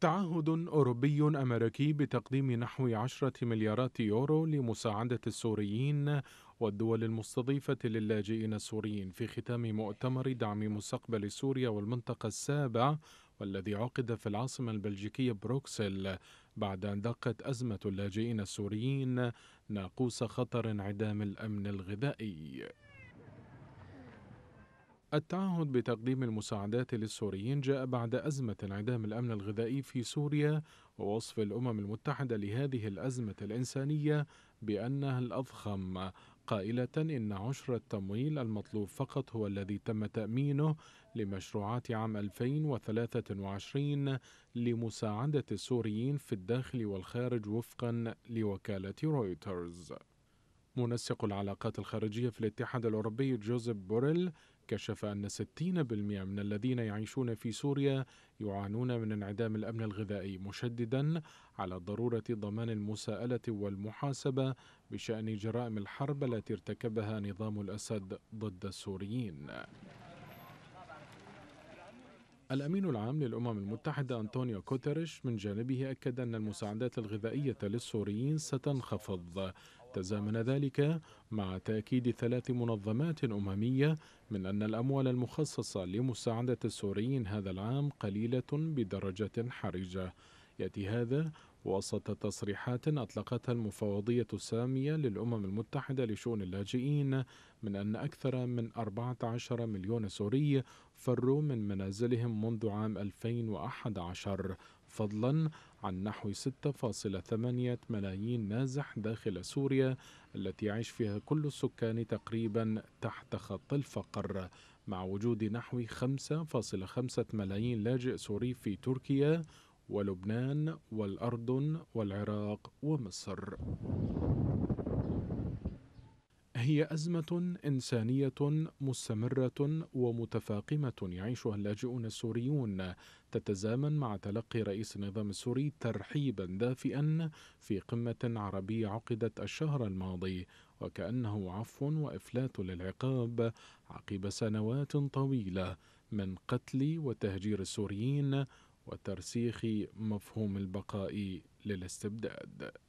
تعهد أوروبي أمريكي بتقديم نحو عشرة مليارات يورو لمساعدة السوريين والدول المستضيفة للاجئين السوريين في ختام مؤتمر دعم مستقبل سوريا والمنطقة السابع والذي عقد في العاصمة البلجيكية بروكسل بعد أن دقت أزمة اللاجئين السوريين ناقوس خطر انعدام الأمن الغذائي التعهد بتقديم المساعدات للسوريين جاء بعد أزمة انعدام الأمن الغذائي في سوريا ووصف الأمم المتحدة لهذه الأزمة الإنسانية بأنها الأضخم قائلة إن عشر التمويل المطلوب فقط هو الذي تم تأمينه لمشروعات عام 2023 لمساعدة السوريين في الداخل والخارج وفقا لوكالة رويترز منسق العلاقات الخارجية في الاتحاد الأوروبي جوزيف بوريل كشف أن 60% من الذين يعيشون في سوريا يعانون من انعدام الأمن الغذائي مشددا على ضرورة ضمان المساءلة والمحاسبة بشأن جرائم الحرب التي ارتكبها نظام الأسد ضد السوريين الأمين العام للأمم المتحدة أنطونيو كوتريش من جانبه أكد أن المساعدات الغذائية للسوريين ستنخفض تزامن ذلك مع تأكيد ثلاث منظمات أممية من أن الأموال المخصصة لمساعدة السوريين هذا العام قليلة بدرجة حرجة يأتي هذا وسط تصريحات أطلقتها المفوضية السامية للأمم المتحدة لشؤون اللاجئين من أن أكثر من 14 مليون سوري فروا من منازلهم منذ عام 2011 فضلا عن نحو 6.8 ملايين نازح داخل سوريا التي يعيش فيها كل السكان تقريبا تحت خط الفقر مع وجود نحو 5.5 ملايين لاجئ سوري في تركيا ولبنان والأردن والعراق ومصر هي أزمة إنسانية مستمرة ومتفاقمة يعيشها اللاجئون السوريون تتزامن مع تلقي رئيس النظام السوري ترحيبا دافئا في قمة عربية عقدت الشهر الماضي وكأنه عفو وإفلات للعقاب عقب سنوات طويلة من قتل وتهجير السوريين وترسيخ مفهوم البقاء للاستبداد